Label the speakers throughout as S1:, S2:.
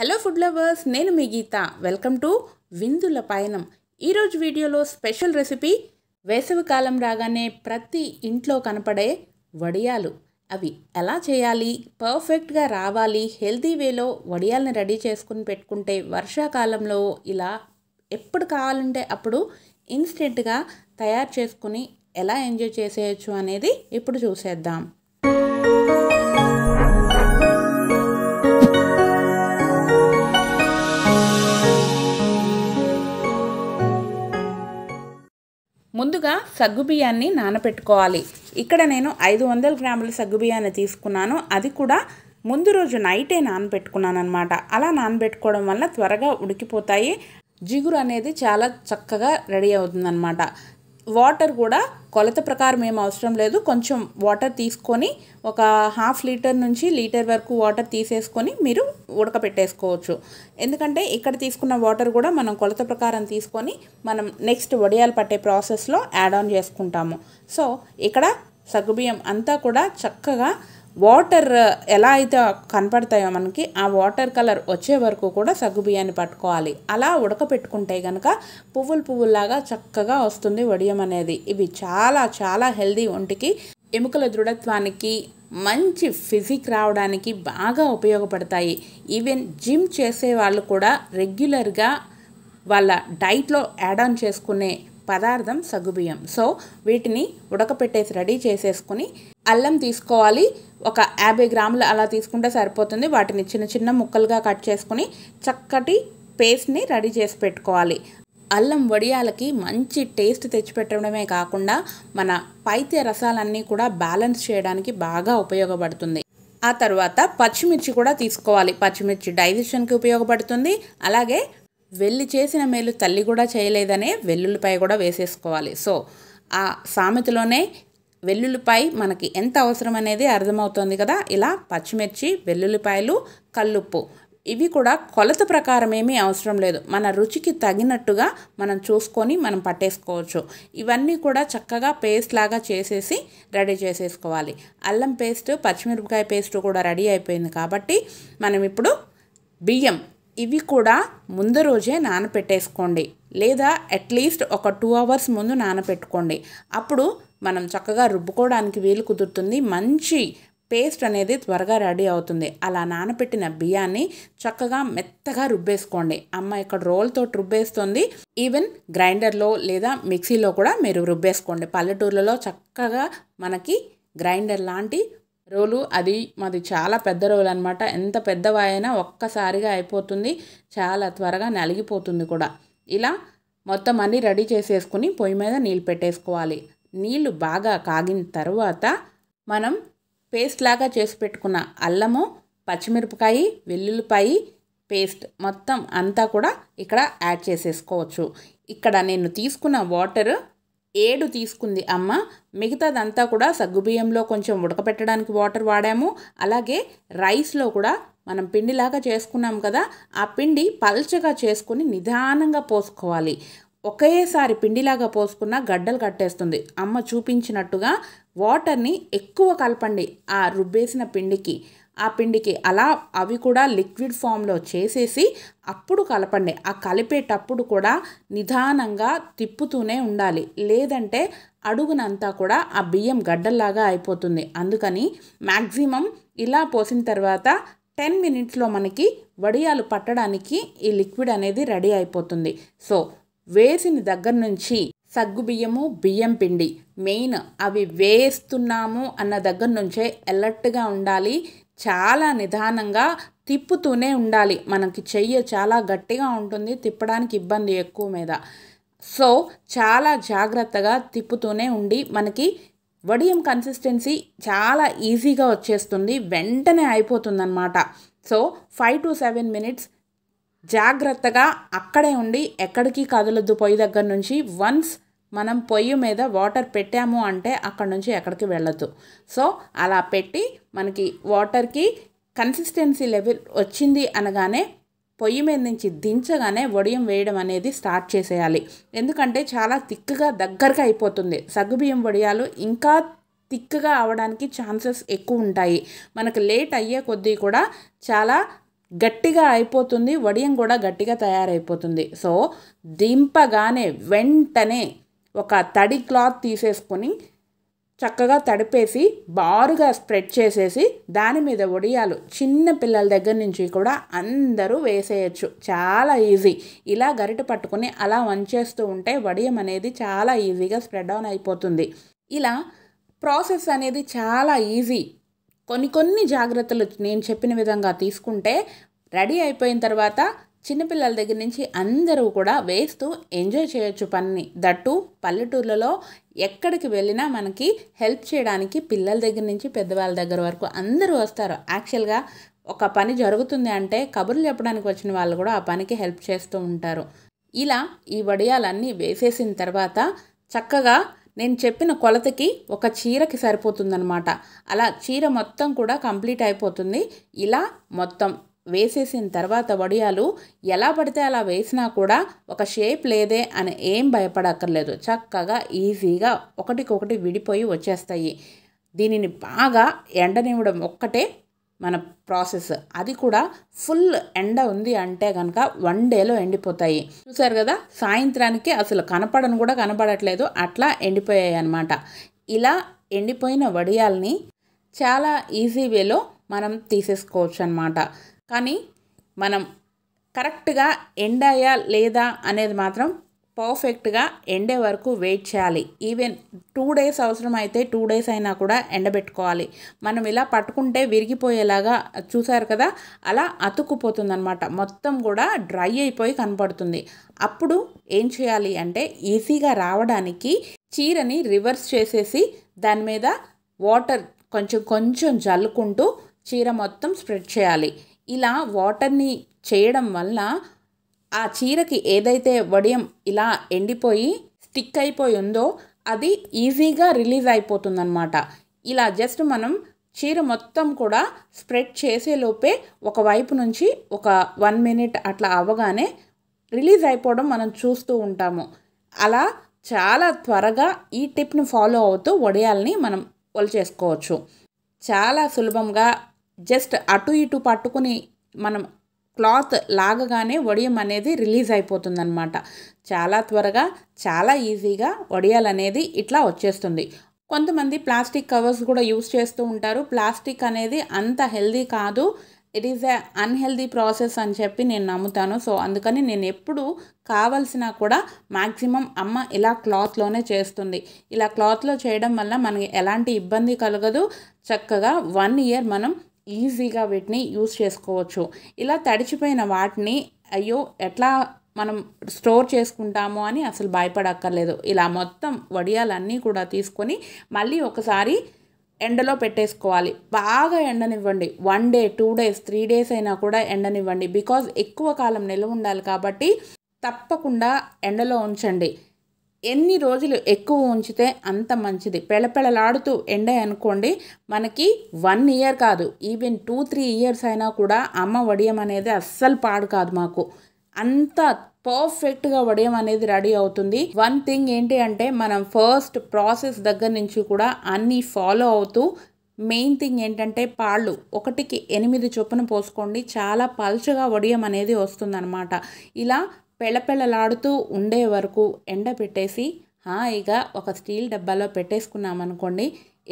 S1: hello food lovers నేను మీ గీత welcome to విందుల పయనం ఈరోజు వీడియోలో స్పెషల్ రెసిపీ వేసవికాలం రాగానే ప్రతి ఇంట్లో కనపడే వడియాలు అవి ఎలా చేయాలి పర్ఫెక్ట్గా రావాలి హెల్తీ వేలో వడియాలని రెడీ చేసుకుని పెట్టుకుంటే వర్షాకాలంలో ఇలా ఎప్పుడు కావాలంటే అప్పుడు ఇన్స్టెంట్గా తయారు చేసుకుని ఎలా ఎంజాయ్ చేసేయచ్చు అనేది ఇప్పుడు చూసేద్దాం ముందుగా సగ్గుబియ్యాన్ని నానపెట్టుకోవాలి ఇక్కడ నేను ఐదు వందల గ్రాముల సగ్గుబియ్యాన్ని తీసుకున్నాను అది కూడా ముందు రోజు నైటే నానబెట్టుకున్నాను అనమాట అలా నానబెట్టుకోవడం వల్ల త్వరగా ఉడికిపోతాయి జిగురు అనేది చాలా చక్కగా రెడీ అవుతుందన్నమాట వాటర్ కూడా కొలత ప్రకారం ఏం అవసరం లేదు కొంచెం వాటర్ తీసుకొని ఒక హాఫ్ లీటర్ నుంచి లీటర్ వరకు వాటర్ తీసేసుకొని మీరు ఉడకపెట్టేసుకోవచ్చు ఎందుకంటే ఇక్కడ తీసుకున్న వాటర్ కూడా మనం కొలత ప్రకారం తీసుకొని మనం నెక్స్ట్ వడియాలు పట్టే ప్రాసెస్లో యాడ్ ఆన్ చేసుకుంటాము సో ఇక్కడ సగ్గుబియ్యం అంతా కూడా చక్కగా వాటర్ ఎలా అయితే కనపడతాయో మనకి ఆ వాటర్ కలర్ వచ్చే వరకు కూడా సగ్గు బియ్యాన్ని పట్టుకోవాలి అలా ఉడకపెట్టుకుంటే కనుక పువ్వులు పువ్వుల్లాగా చక్కగా వస్తుంది వడియం అనేది ఇవి చాలా చాలా హెల్దీ ఒంటికి ఎముకల దృఢత్వానికి మంచి ఫిజిక్ రావడానికి బాగా ఉపయోగపడతాయి ఈవెన్ జిమ్ చేసే వాళ్ళు కూడా రెగ్యులర్గా వాళ్ళ డైట్లో యాడ్ ఆన్ చేసుకునే పదార్థం సగుబియ్యం సో వీటిని ఉడకపెట్టేసి రెడీ చేసేసుకుని అల్లం తీసుకోవాలి ఒక యాభై గ్రాములు అలా తీసుకుంటే సరిపోతుంది వాటిని చిన్న చిన్న ముక్కలుగా కట్ చేసుకుని చక్కటి పేస్ట్ని రెడీ చేసి పెట్టుకోవాలి అల్లం వడియాలకి మంచి టేస్ట్ తెచ్చిపెట్టడమే కాకుండా మన పైత్య రసాలన్నీ కూడా బ్యాలెన్స్ చేయడానికి బాగా ఉపయోగపడుతుంది ఆ తర్వాత పచ్చిమిర్చి కూడా తీసుకోవాలి పచ్చిమిర్చి డైజెషన్కి ఉపయోగపడుతుంది అలాగే వెళ్ళి చేసిన మేలు తల్లి కూడా చేయలేదనే వెల్లుల్లిపాయ కూడా వేసేసుకోవాలి సో ఆ సామెతలోనే వెల్లుల్లిపాయ మనకి ఎంత అవసరం అనేది అర్థమవుతుంది కదా ఇలా పచ్చిమిర్చి వెల్లుల్లిపాయలు కల్లుప్పు ఇవి కూడా కొలత ప్రకారం ఏమీ అవసరం లేదు మన రుచికి తగినట్టుగా మనం చూసుకొని మనం పట్టేసుకోవచ్చు ఇవన్నీ కూడా చక్కగా పేస్ట్ లాగా చేసేసి రెడీ చేసేసుకోవాలి అల్లం పేస్ట్ పచ్చిమిరపకాయ పేస్ట్ కూడా రెడీ అయిపోయింది కాబట్టి మనం ఇప్పుడు బియ్యం ఇవి కూడా ముందు రోజే నానపెట్టేసుకోండి లేదా అట్లీస్ట్ ఒక టూ అవర్స్ ముందు నానపెట్టుకోండి అప్పుడు మనం చక్కగా రుబ్బుకోవడానికి వీలు కుదురుతుంది మంచి పేస్ట్ అనేది త్వరగా రెడీ అవుతుంది అలా నానపెట్టిన బియ్యాన్ని చక్కగా మెత్తగా రుబ్బేసుకోండి అమ్మ ఇక్కడ రోల్తో రుబ్బేస్తుంది ఈవెన్ గ్రైండర్లో లేదా మిక్సీలో కూడా మీరు రుబ్బేసుకోండి పల్లెటూర్లలో చక్కగా మనకి గ్రైండర్ లాంటి రోలు అది మాది చాలా పెద్ద రోలు అనమాట ఎంత పెద్దవైనా ఒక్కసారిగా అయిపోతుంది చాలా త్వరగా నలిగిపోతుంది కూడా ఇలా మొత్తం అన్నీ రెడీ చేసేసుకుని పొయ్యి మీద నీళ్ళు పెట్టేసుకోవాలి నీళ్ళు బాగా కాగిన తర్వాత మనం పేస్ట్ లాగా చేసి పెట్టుకున్న అల్లము పచ్చిమిరపకాయ వెల్లుల్లిపాయి పేస్ట్ మొత్తం అంతా కూడా ఇక్కడ యాడ్ చేసేసుకోవచ్చు ఇక్కడ నేను తీసుకున్న వాటర్ ఏడు తీసుకుంది అమ్మ మిగతాదంతా కూడా సగ్గుబియ్యంలో కొంచెం ఉడకపెట్టడానికి వాటర్ వాడాము అలాగే రైస్లో కూడా మనం పిండిలాగా చేసుకున్నాం కదా ఆ పిండి పల్చగా చేసుకుని నిదానంగా పోసుకోవాలి ఒకేసారి పిండిలాగా పోసుకున్న గడ్డలు కట్టేస్తుంది అమ్మ చూపించినట్టుగా వాటర్ని ఎక్కువ కలపండి ఆ రుబ్బేసిన పిండికి ఆ పిండికి అలా అవి కూడా లిక్విడ్ ఫామ్లో చేసేసి అప్పుడు కలపండి ఆ కలిపేటప్పుడు కూడా నిదానంగా తిప్పుతూనే ఉండాలి లేదంటే అడుగునంతా కూడా ఆ బియ్యం గడ్డల్లాగా అయిపోతుంది అందుకని మ్యాక్సిమం ఇలా పోసిన తర్వాత టెన్ మినిట్స్లో మనకి వడియాలు పట్టడానికి ఈ లిక్విడ్ అనేది రెడీ అయిపోతుంది సో వేసిన దగ్గర నుంచి సగ్గుబియ్యము బియ్యం పిండి మెయిన్ అవి వేస్తున్నాము అన్న దగ్గర నుంచే ఎలర్ట్గా ఉండాలి చాలా నిదానంగా తిప్పుతూనే ఉండాలి మనకి చెయ్యి చాలా గట్టిగా ఉంటుంది తిప్పడానికి ఇబ్బంది ఎక్కువ మీద సో చాలా జాగ్రత్తగా తిప్పుతూనే ఉండి మనకి వడియం కన్సిస్టెన్సీ చాలా ఈజీగా వచ్చేస్తుంది వెంటనే అయిపోతుందన్నమాట so five to seven minutes జాగ్రత్తగా అక్కడే ఉండి ఎక్కడికి కదలొద్దు పొయ్యి దగ్గర నుంచి వన్స్ మనం పొయ్యి మీద వాటర్ పెట్టాము అంటే అక్కడ నుంచి ఎక్కడికి వెళ్ళదు సో అలా పెట్టి మనకి వాటర్కి కన్సిస్టెన్సీ లెవెల్ వచ్చింది అనగానే పొయ్యి మీద నుంచి దించగానే వడియం వేయడం అనేది స్టార్ట్ చేసేయాలి ఎందుకంటే చాలా తిక్కుగా దగ్గరగా అయిపోతుంది సగ్గుబియ్యం వడియాలు ఇంకా తిక్కుగా అవడానికి ఛాన్సెస్ ఎక్కువ ఉంటాయి మనకు లేట్ అయ్యే కొద్దీ కూడా చాలా గట్టిగా అయిపోతుంది వడియం కూడా గట్టిగా తయారైపోతుంది సో దింపగానే వెంటనే ఒక తడి క్లాత్ తీసేసుకొని చక్కగా తడిపేసి బారుగా స్ప్రెడ్ చేసేసి దాని మీద ఒడియాలు చిన్న పిల్లల దగ్గర నుంచి కూడా అందరూ వేసేయచ్చు చాలా ఈజీ ఇలా గరిట పట్టుకుని అలా వంచేస్తూ ఉంటే వడియం అనేది చాలా ఈజీగా స్ప్రెడ్ ఆన్ అయిపోతుంది ఇలా ప్రాసెస్ అనేది చాలా ఈజీ కొన్ని కొన్ని జాగ్రత్తలు నేను చెప్పిన విధంగా తీసుకుంటే రెడీ అయిపోయిన తర్వాత చిన్నపిల్లల దగ్గర నుంచి అందరూ కూడా వేస్తూ ఎంజాయ్ చేయొచ్చు పనిని దట్టు పల్లెటూర్లలో ఎక్కడికి వెళ్ళినా మనకి హెల్ప్ చేయడానికి పిల్లల దగ్గర నుంచి పెద్దవాళ్ళ దగ్గర వరకు అందరూ వస్తారు యాక్చువల్గా ఒక పని జరుగుతుంది అంటే కబుర్లు చెప్పడానికి వచ్చిన వాళ్ళు కూడా ఆ పనికి హెల్ప్ చేస్తూ ఉంటారు ఇలా ఈ వడియాలన్నీ వేసేసిన తర్వాత చక్కగా నేను చెప్పిన కొలతకి ఒక చీరకి సరిపోతుందనమాట అలా చీర మొత్తం కూడా కంప్లీట్ అయిపోతుంది ఇలా మొత్తం వేసేసిన తర్వాత వడియాలు ఎలా పడితే అలా వేసినా కూడా ఒక షేప్ లేదే అని ఏం భయపడక్కర్లేదు చక్కగా ఈజీగా ఒకటికొకటి విడిపోయి వచ్చేస్తాయి దీనిని బాగా ఎండనివ్వడం ఒక్కటే మన ప్రాసెస్ అది కూడా ఫుల్ ఎండ ఉంది అంటే కనుక వన్ డేలో ఎండిపోతాయి చూసారు కదా సాయంత్రానికి అసలు కనపడను కూడా కనపడట్లేదు అట్లా ఎండిపోయాయి అనమాట ఇలా ఎండిపోయిన వడియాల్ని చాలా ఈజీ వేలో మనం తీసేసుకోవచ్చు అనమాట కానీ మనం కరెక్ట్గా ఎండ్ అయ్యా లేదా అనేది మాత్రం పర్ఫెక్ట్గా ఎండే వరకు వెయిట్ చేయాలి ఈవెన్ టూ డేస్ అవసరం అయితే టూ డేస్ అయినా కూడా ఎండబెట్టుకోవాలి మనం ఇలా పట్టుకుంటే విరిగిపోయేలాగా చూసారు కదా అలా అతుక్కుపోతుందనమాట మొత్తం కూడా డ్రై అయిపోయి కనపడుతుంది అప్పుడు ఏం చేయాలి అంటే ఈజీగా రావడానికి చీరని రివర్స్ చేసేసి దాని మీద వాటర్ కొంచెం కొంచెం జల్లుకుంటూ చీర మొత్తం స్ప్రెడ్ చేయాలి ఇలా వాటర్ని చేయడం వల్ల ఆ చీరకి ఏదైతే వడియం ఇలా ఎండిపోయి స్టిక్ అయిపోయి ఉందో అది ఈజీగా రిలీజ్ అయిపోతుందన్నమాట ఇలా జస్ట్ మనం చీర మొత్తం కూడా స్ప్రెడ్ చేసేలోపే ఒకవైపు నుంచి ఒక వన్ మినిట్ అట్లా అవ్వగానే రిలీజ్ అయిపోవడం మనం చూస్తూ ఉంటాము అలా చాలా త్వరగా ఈ టిప్ని ఫాలో అవుతూ వడియాల్ని మనం చేసుకోవచ్చు చాలా సులభంగా జస్ట్ అటు ఇటు పట్టుకుని మనం క్లాత్ లాగగానే వడియం అనేది రిలీజ్ అయిపోతుందన్నమాట చాలా త్వరగా చాలా ఈజీగా ఒడియాలు అనేది ఇట్లా వచ్చేస్తుంది కొంతమంది ప్లాస్టిక్ కవర్స్ కూడా యూస్ చేస్తూ ఉంటారు ప్లాస్టిక్ అనేది అంత హెల్దీ కాదు it is a unhealthy process అని చెప్పి నేను నమ్ముతాను సో అందుకని నేను ఎప్పుడు కావలసినా కూడా మ్యాక్సిమం అమ్మ ఇలా క్లాత్లోనే చేస్తుంది ఇలా క్లాత్లో చేయడం వల్ల మనకి ఎలాంటి ఇబ్బంది కలగదు చక్కగా వన్ ఇయర్ మనం ఈజీగా వీటిని యూస్ చేసుకోవచ్చు ఇలా తడిచిపోయిన వాటిని అయ్యో ఎట్లా మనం స్టోర్ చేసుకుంటాము అని అసలు భయపడక్కర్లేదు ఇలా మొత్తం వడియాలన్నీ కూడా తీసుకొని మళ్ళీ ఒకసారి ఎండలో పెట్టేసుకోవాలి బాగా ఎండనివ్వండి one day two days three days అయినా కూడా ఎండనివ్వండి బికాజ్ ఎక్కువ కాలం నిల్వ ఉండాలి కాబట్టి తప్పకుండా ఎండలో ఉంచండి ఎన్ని రోజులు ఎక్కువ ఉంచితే అంత మంచిది పెళపెళలాడుతూ ఎండే అనుకోండి మనకి వన్ ఇయర్ కాదు ఈవెన్ టూ త్రీ ఇయర్స్ అయినా కూడా అమ్మ వడియం అనేది అస్సలు పాడు కాదు మాకు అంత పర్ఫెక్ట్గా వడియం అనేది రెడీ అవుతుంది వన్ థింగ్ ఏంటి అంటే మనం ఫస్ట్ ప్రాసెస్ దగ్గర నుంచి కూడా అన్నీ ఫాలో అవుతూ మెయిన్ థింగ్ ఏంటంటే పాళ్ళు ఒకటికి ఎనిమిది చొప్పున పోసుకోండి చాలా పల్చగా వడియం అనేది వస్తుందన్నమాట ఇలా పెళ్ళపెళ్ళలాడుతూ ఉండే వరకు పెట్టేసి హాయిగా ఒక స్టీల్ డబ్బాలో పెట్టేసుకున్నామనుకోండి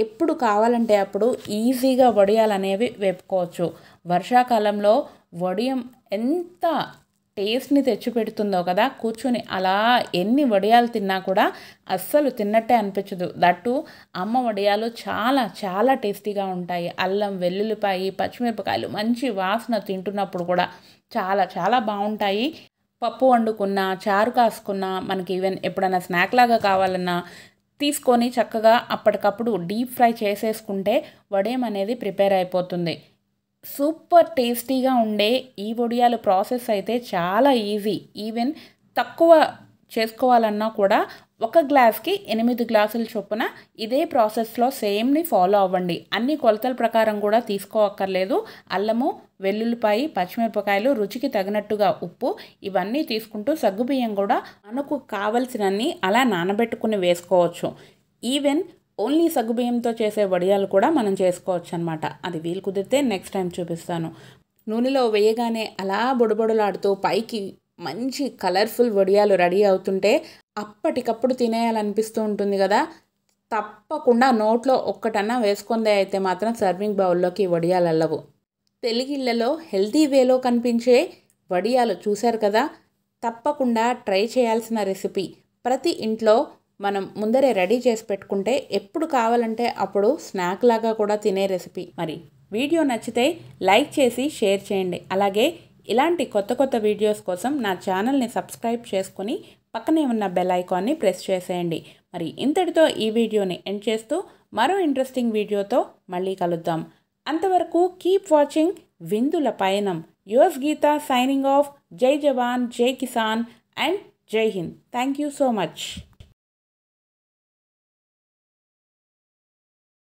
S1: ఎప్పుడు కావాలంటే అప్పుడు ఈజీగా వడియాలు అనేవి వేపుకోవచ్చు వర్షాకాలంలో వడియం ఎంత టేస్ట్ని తెచ్చిపెడుతుందో కదా కూర్చొని అలా ఎన్ని వడియాలు తిన్నా కూడా అస్సలు తిన్నట్టే అనిపించదు దట్టు అమ్మ వడియాలు చాలా చాలా టేస్టీగా ఉంటాయి అల్లం వెల్లుల్లిపాయి పచ్చిమిరపకాయలు మంచి వాసన తింటున్నప్పుడు కూడా చాలా చాలా బాగుంటాయి పప్పు వండుకున్నా చారు కాసుకున్నా మనకి ఈవెన్ ఎప్పుడైనా స్నాక్ లాగా కావాలన్నా తీసుకొని చక్కగా అప్పటికప్పుడు డీప్ ఫ్రై చేసేసుకుంటే వడేం అనేది ప్రిపేర్ అయిపోతుంది సూపర్ టేస్టీగా ఉండే ఈ వడియాలు ప్రాసెస్ అయితే చాలా ఈజీ ఈవెన్ తక్కువ చేసుకోవాలన్నా కూడా ఒక గ్లాస్కి ఎనిమిది గ్లాసుల చొప్పున ఇదే ప్రాసెస్లో సేమ్ని ఫాలో అవ్వండి అన్ని కొలతల ప్రకారం కూడా తీసుకోవక్కర్లేదు అల్లము వెల్లుల్లిపాయి పచ్చిమిరపకాయలు రుచికి తగినట్టుగా ఉప్పు ఇవన్నీ తీసుకుంటూ సగ్గుబియ్యం కూడా మనకు కావలసినన్ని అలా నానబెట్టుకుని వేసుకోవచ్చు ఈవెన్ ఓన్లీ సగ్గుబియ్యంతో చేసే వడియాలు కూడా మనం చేసుకోవచ్చు అనమాట అది వీలు కుదిరితే నెక్స్ట్ టైం చూపిస్తాను నూనెలో వేయగానే అలా బొడబొడలాడుతూ పైకి మంచి కలర్ఫుల్ వడియాలు రెడీ అవుతుంటే అప్పటికప్పుడు తినేయాలనిపిస్తూ ఉంటుంది కదా తప్పకుండా నోట్లో ఒక్కటన్నా వేసుకుందే అయితే మాత్రం సర్వింగ్ బౌల్లోకి వడియాలు అల్లవు తెలుగిళ్లలో హెల్తీ వేలో కనిపించే వడియాలు చూశారు కదా తప్పకుండా ట్రై చేయాల్సిన రెసిపీ ప్రతి ఇంట్లో మనం ముందరే రెడీ చేసి పెట్టుకుంటే ఎప్పుడు కావాలంటే అప్పుడు స్నాక్ లాగా కూడా తినే రెసిపీ మరి వీడియో నచ్చితే లైక్ చేసి షేర్ చేయండి అలాగే ఇలాంటి కొత్త కొత్త వీడియోస్ కోసం నా ఛానల్ని సబ్స్క్రైబ్ చేసుకుని పక్కనే ఉన్న బెల్ ఐకాన్ని ప్రెస్ చేసేయండి మరి ఇంతటితో ఈ వీడియోని ఎండ్ చేస్తూ మరో ఇంట్రెస్టింగ్ వీడియోతో మళ్ళీ కలుద్దాం అంతవరకు కీప్ వాచింగ్ విందుల పయనం యుఎస్ గీత సైనింగ్ ఆఫ్ జై జవాన్ జై కిసాన్ అండ్ జై Hind thank you so much